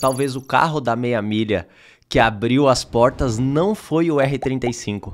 talvez o carro da meia milha que abriu as portas não foi o R35.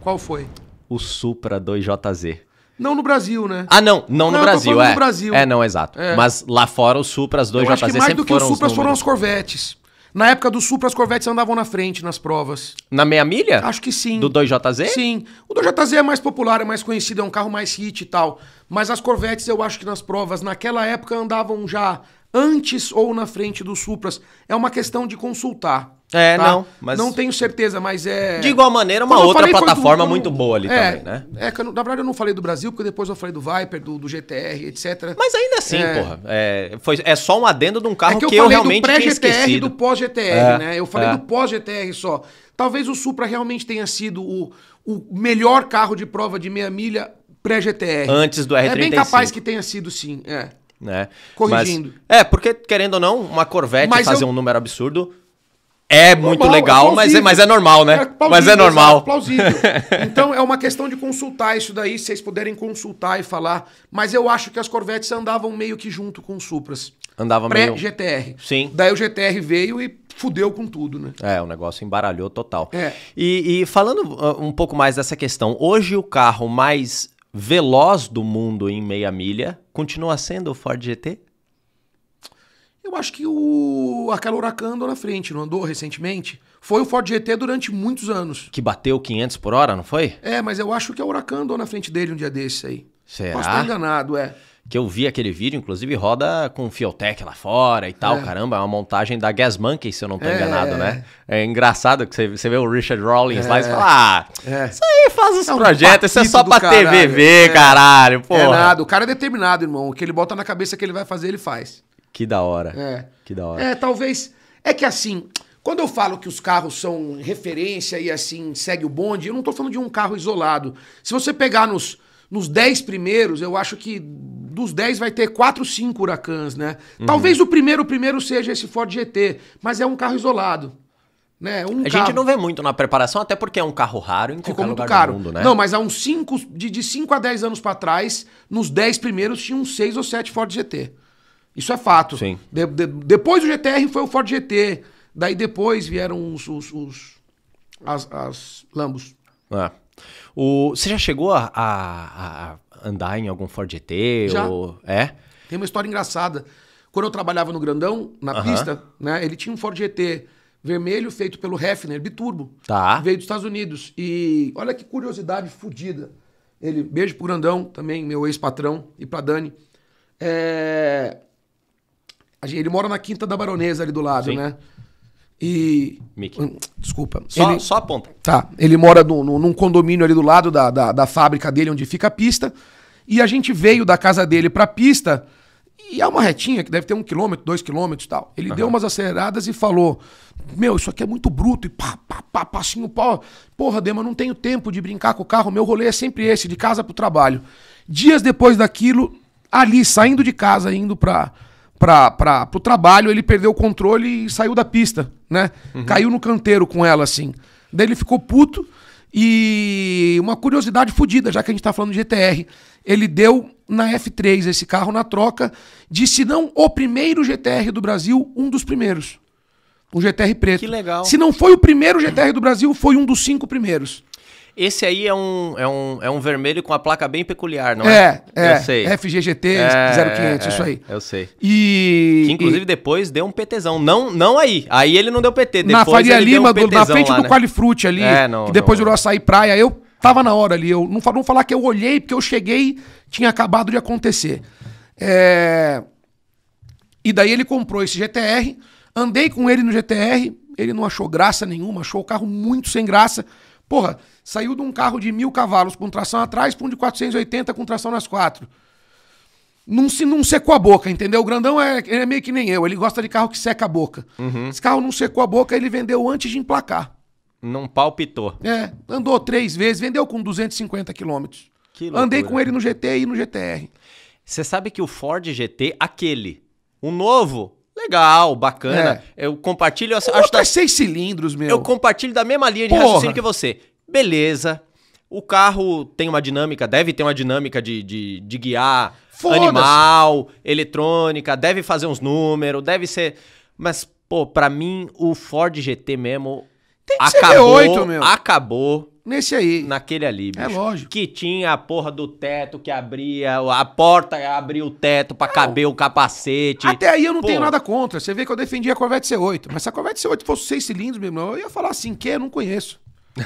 Qual foi? O Supra 2JZ. Não no Brasil, né? Ah, não, não, no não, Brasil, é. No Brasil. É, não, exato. É. Mas lá fora os Supras 2JZ sempre foram mais do que os Supras foram os Corvettes. Na época do Supra, as Corvettes andavam na frente nas provas. Na meia milha? Acho que sim. Do 2JZ? Sim. O 2JZ é mais popular, é mais conhecido, é um carro mais hit e tal. Mas as Corvettes, eu acho que nas provas, naquela época, andavam já antes ou na frente dos Supras. É uma questão de consultar. É, tá? não. Mas... Não tenho certeza, mas é. De igual maneira, uma outra falei, plataforma do... muito boa ali é, também, né? É, na verdade eu não falei do Brasil, porque depois eu falei do Viper, do, do GTR, etc. Mas ainda assim, é... porra. É, foi, é só um adendo de um carro é que, eu, que eu realmente tinha esquecido. Eu falei do pré-GTR e do pós-GTR, é, né? Eu falei é. do pós-GTR só. Talvez o Supra realmente tenha sido o, o melhor carro de prova de meia milha pré-GTR. Antes do R35. É bem capaz que tenha sido, sim. É né? Corrigindo. Mas, é, porque querendo ou não, uma Corvette mas fazer eu... um número absurdo é normal, muito legal, é mas, é, mas é normal, né? É mas é normal. plausível. então é uma questão de consultar isso daí, se vocês puderem consultar e falar. Mas eu acho que as Corvettes andavam meio que junto com o Supras. Andava Pré meio... GTR. Sim. Daí o GTR veio e fudeu com tudo, né? É, o negócio embaralhou total. É. E, e falando ah, um pouco mais dessa questão, hoje o carro mais veloz do mundo em meia milha continua sendo o Ford GT? Eu acho que o aquela Huracan andou na frente, não andou recentemente? Foi o Ford GT durante muitos anos. Que bateu 500 por hora, não foi? É, mas eu acho que a Huracan andou na frente dele um dia desses aí. Será? Posso estar enganado, é que eu vi aquele vídeo, inclusive roda com Fiotech lá fora e tal, é. caramba, é uma montagem da Gas Monkey, se eu não tô é, enganado, é, né? É. é engraçado que você, você vê o Richard Rawlings lá e é, fala, ah, isso aí faz os é um projetos, isso é só pra caralho, TVV, caralho, pô. É nada, o cara é determinado, irmão, o que ele bota na cabeça que ele vai fazer, ele faz. Que da hora, é. que da hora. É, talvez, é que assim... Quando eu falo que os carros são referência e assim segue o bonde, eu não estou falando de um carro isolado. Se você pegar nos, nos 10 primeiros, eu acho que dos 10 vai ter 4, 5 Huracans, né? Uhum. Talvez o primeiro, o primeiro seja esse Ford GT, mas é um carro isolado. Né? Um a carro... gente não vê muito na preparação, até porque é um carro raro em Ficou é qualquer lugar caro. do mundo, né? Não, mas há uns 5, de, de 5 a 10 anos para trás, nos 10 primeiros tinha uns 6 ou 7 Ford GT. Isso é fato. Sim. De, de, depois do GTR foi o Ford GT, daí depois vieram os, os, os as, as Lambos. Ah. O, você já chegou a, a, a andar em algum Ford GT? Já. Ou, é? Tem uma história engraçada. Quando eu trabalhava no Grandão, na pista, né, ele tinha um Ford GT vermelho feito pelo Hefner, biturbo. Tá. Veio dos Estados Unidos. E olha que curiosidade fodida. Ele, beijo pro Grandão, também meu ex-patrão, e pra Dani. É... Ele mora na Quinta da Baronesa ali do lado, Sim. né? E. Mickey. Hum, desculpa. Só, ele, só a ponta. Tá. Ele mora no, no, num condomínio ali do lado da, da, da fábrica dele, onde fica a pista. E a gente veio da casa dele pra pista. E é uma retinha que deve ter um quilômetro, dois quilômetros e tal. Ele uhum. deu umas aceleradas e falou: Meu, isso aqui é muito bruto. E pá, pá, pá, passinho, pau Porra, Dema, não tenho tempo de brincar com o carro. Meu rolê é sempre esse, de casa pro trabalho. Dias depois daquilo, ali, saindo de casa, indo pra para o trabalho, ele perdeu o controle e saiu da pista, né? Uhum. Caiu no canteiro com ela, assim. Daí ele ficou puto e uma curiosidade fodida, já que a gente está falando de GTR. Ele deu na F3 esse carro na troca de, se não o primeiro GTR do Brasil, um dos primeiros. um GTR preto. Que legal. Se não foi o primeiro GTR do Brasil, foi um dos cinco primeiros. Esse aí é um, é um, é um vermelho com a placa bem peculiar, não é? É, é. Eu sei. FGGT é, 0500, é, isso aí. É, eu sei. E. Que, inclusive e... depois deu um PTzão. Não, não aí. Aí ele não deu PT. Depois na Faria Lima, um na frente lá, do né? ali. É, não, que depois não. virou açaí praia. Eu tava na hora ali. Eu não vou falar que eu olhei, porque eu cheguei, tinha acabado de acontecer. É... E daí ele comprou esse GTR. Andei com ele no GTR. Ele não achou graça nenhuma, achou o carro muito sem graça. Porra, saiu de um carro de mil cavalos com tração atrás para um de 480 com tração nas quatro. Não, se, não secou a boca, entendeu? O grandão é, é meio que nem eu, ele gosta de carro que seca a boca. Uhum. Esse carro não secou a boca, ele vendeu antes de emplacar. Não palpitou. É, andou três vezes, vendeu com 250 quilômetros. Andei com ele no GT e no GTR. Você sabe que o Ford GT, aquele, o novo, Legal, bacana. É. Eu compartilho. Eu acho da... seis cilindros, meu. Eu compartilho da mesma linha de Porra. raciocínio que você. Beleza. O carro tem uma dinâmica, deve ter uma dinâmica de, de, de guiar animal, eletrônica, deve fazer uns números, deve ser. Mas, pô, pra mim, o Ford GT mesmo. Tem que acabou, ser V8, meu. Acabou Nesse aí. Naquele ali, é bicho. É lógico. Que tinha a porra do teto que abria, a porta abria o teto pra não. caber o capacete. Até aí eu não Pô. tenho nada contra. Você vê que eu defendi a Corvette C8. Mas se a Corvette C8 fosse seis cilindros, meu irmão, eu ia falar assim, que eu não conheço.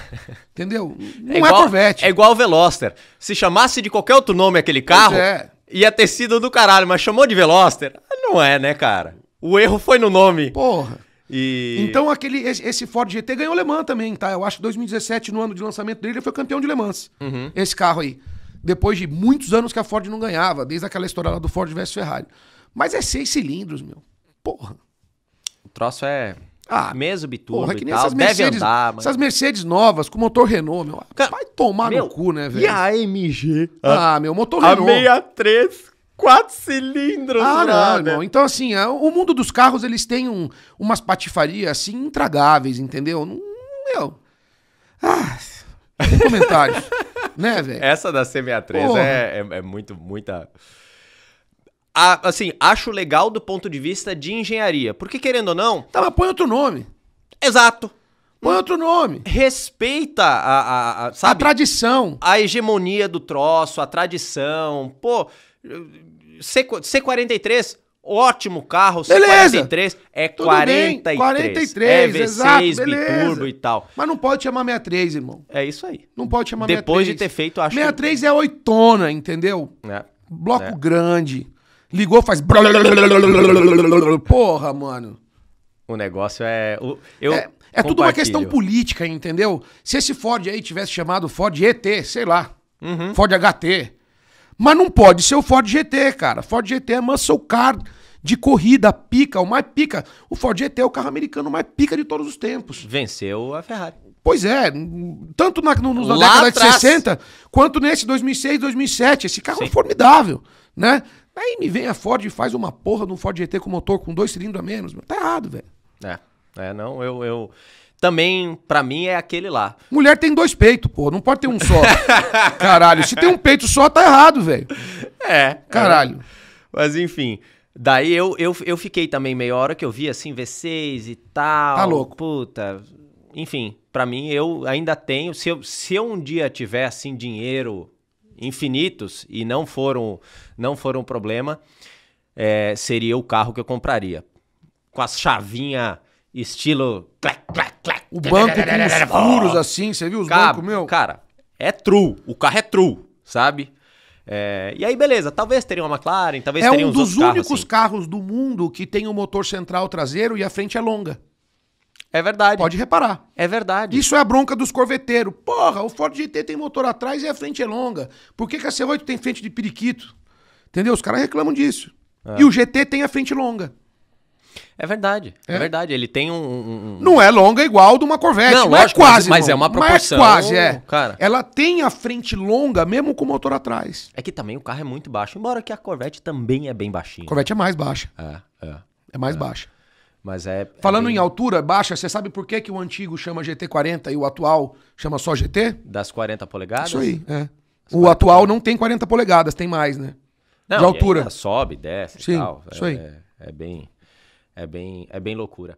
Entendeu? É não é, igual, é Corvette. É igual o Veloster. Se chamasse de qualquer outro nome aquele carro, é. ia ter sido do caralho. Mas chamou de Veloster? Ah, não é, né, cara? O erro foi no nome. Porra. E... Então aquele esse Ford GT ganhou Le Mans também, tá? Eu acho que 2017, no ano de lançamento dele, ele foi campeão de Le Mans. Uhum. Esse carro aí. Depois de muitos anos que a Ford não ganhava, desde aquela história lá do Ford vs Ferrari. Mas é seis cilindros, meu. Porra. O troço é ah, mesmo biturbo porra, que nem tal, essas Mercedes, andar, Essas Mercedes novas com motor Renault, meu. Vai tomar meu, no cu, né, velho? E a AMG? Ah, meu, motor a Renault. A 63 quatro cilindros, ah, Não, não. Então, assim, é, o mundo dos carros, eles têm um, umas patifarias, assim, intragáveis, entendeu? Não, meu... Ah, comentários. né, velho? Essa da C63 é, é, é, muito, muita... A, assim, acho legal do ponto de vista de engenharia. Porque, querendo ou não... Tá, mas põe outro nome. Exato. Põe outro nome. Respeita a, a, a, sabe? a tradição. A hegemonia do troço, a tradição. Pô, C, C43, ótimo carro, C43 é Tudo 43. Bem, 43, é V6 exato, biturbo e tal. Mas não pode chamar 63, irmão. É isso aí. Não pode chamar Depois 63. Depois de ter feito, acho 63 que... é oitona, entendeu? É. Bloco é. grande. Ligou, faz... Porra, mano. O negócio é... Eu... É... É tudo uma questão política, entendeu? Se esse Ford aí tivesse chamado Ford ET, sei lá, uhum. Ford HT, mas não pode ser o Ford GT, cara. Ford GT é muscle car de corrida, pica, o mais pica. O Ford GT é o carro americano mais pica de todos os tempos. Venceu a Ferrari. Pois é, tanto na, no, na década atrás. de 60, quanto nesse 2006, 2007. Esse carro é Sim. é formidável, né? Aí me vem a Ford e faz uma porra de um Ford GT com motor com dois cilindros a menos. Tá errado, velho. É, é, não, eu... eu também, para mim, é aquele lá. Mulher tem dois peitos, pô. Não pode ter um só. Caralho, se tem um peito só, tá errado, velho. É. é. Caralho. É. Mas enfim. Daí eu, eu, eu fiquei também meia hora que eu vi assim, V6 e tal. Tá louco. Puta. Enfim, para mim, eu ainda tenho. Se eu, se eu um dia tiver assim, dinheiro infinitos e não foram não foram um problema, é, seria o carro que eu compraria. Com as chavinha estilo. Clac, clac, clac. O banco com os furos assim, você viu os bancos, meu? Cara, é true. O carro é true, sabe? É, e aí, beleza, talvez teria uma McLaren, talvez é um dos únicos carros, assim. carros do mundo que tem o um motor central traseiro e a frente é longa. É verdade. Pode reparar. É verdade. Isso é a bronca dos corveteiros. Porra, o Ford GT tem motor atrás e a frente é longa. Por que, que a C8 tem frente de periquito? Entendeu? Os caras reclamam disso. É. E o GT tem a frente longa. É verdade, é, é verdade. Ele tem um, um, Não é longa igual de uma Corvette, não, é mas lógico, é quase. Mas, é mas é uma proporção. Mas quase, é. Cara. Ela tem a frente longa mesmo com o motor atrás. É que também o carro é muito baixo, embora que a Corvette também é bem baixinha. A Corvette é mais baixa. É, é. É mais é. baixa. Mas é. é Falando é bem... em altura baixa, você sabe por que, que o antigo chama GT40 e o atual chama só GT? Das 40 polegadas? Isso aí, é. o atual não tem 40 polegadas, tem mais, né? Não, de altura. sobe, desce Sim, e tal. Isso aí. é bem. É bem, é bem loucura.